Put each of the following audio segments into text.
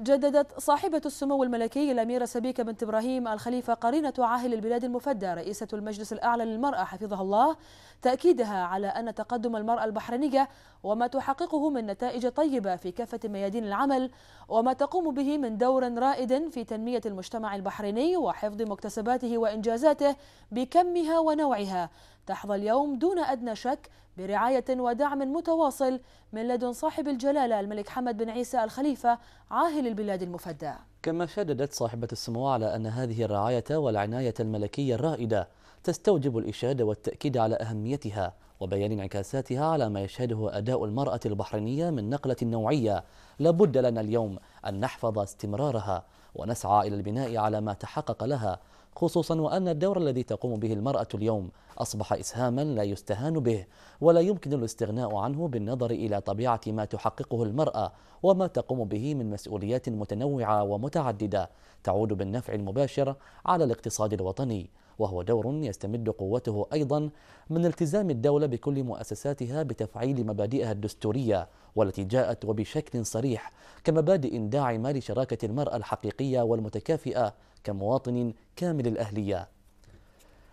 جددت صاحبة السمو الملكي الأميرة سبيكة بنت إبراهيم الخليفة قرينة عاهل البلاد المفدى رئيسة المجلس الأعلى للمرأة حفظها الله تأكيدها على أن تقدم المرأة البحرينية وما تحققه من نتائج طيبة في كافة ميادين العمل وما تقوم به من دور رائد في تنمية المجتمع البحريني وحفظ مكتسباته وإنجازاته بكمها ونوعها تحظى اليوم دون أدنى شك برعاية ودعم متواصل من لدن صاحب الجلالة الملك حمد بن عيسى الخليفة عاهل البلاد المفدى كما شددت صاحبة السمو على أن هذه الرعاية والعناية الملكية الرائدة تستوجب الإشادة والتأكيد على أهميتها وبيان انعكاساتها على ما يشهده أداء المرأة البحرينية من نقلة نوعية لابد لنا اليوم أن نحفظ استمرارها ونسعى إلى البناء على ما تحقق لها خصوصا وأن الدور الذي تقوم به المرأة اليوم أصبح إسهاما لا يستهان به ولا يمكن الاستغناء عنه بالنظر إلى طبيعة ما تحققه المرأة وما تقوم به من مسؤوليات متنوعة ومتعددة تعود بالنفع المباشر على الاقتصاد الوطني وهو دور يستمد قوته أيضا من التزام الدولة بكل مؤسساتها بتفعيل مبادئها الدستورية والتي جاءت وبشكل صريح كمبادئ داعمة لشراكة المرأة الحقيقية والمتكافئة كمواطن كامل الأهلية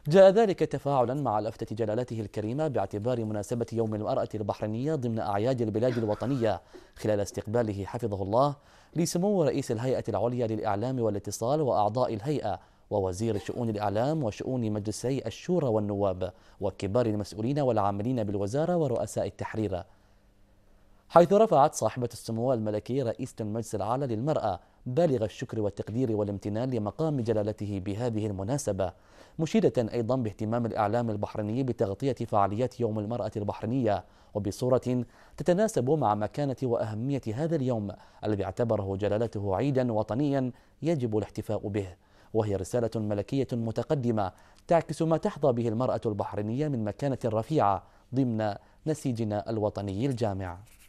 جاء ذلك تفاعلا مع لفتة جلالته الكريمة باعتبار مناسبة يوم المرأة البحرينية ضمن أعياد البلاد الوطنية خلال استقباله حفظه الله لسمو رئيس الهيئة العليا للإعلام والاتصال وأعضاء الهيئة ووزير شؤون الإعلام وشؤون مجلسي الشورى والنواب وكبار المسؤولين والعاملين بالوزارة ورؤساء التحرير حيث رفعت صاحبة السمو الملكي رئيسة المجلس العالي للمرأة بالغ الشكر والتقدير والامتنان لمقام جلالته بهذه المناسبة مشيدة أيضا باهتمام الإعلام البحريني بتغطية فعاليات يوم المرأة البحرينية وبصورة تتناسب مع مكانة وأهمية هذا اليوم الذي اعتبره جلالته عيدا وطنيا يجب الاحتفاء به وهي رسالة ملكية متقدمة تعكس ما تحظى به المرأة البحرينية من مكانة رفيعة ضمن نسيجنا الوطني الجامع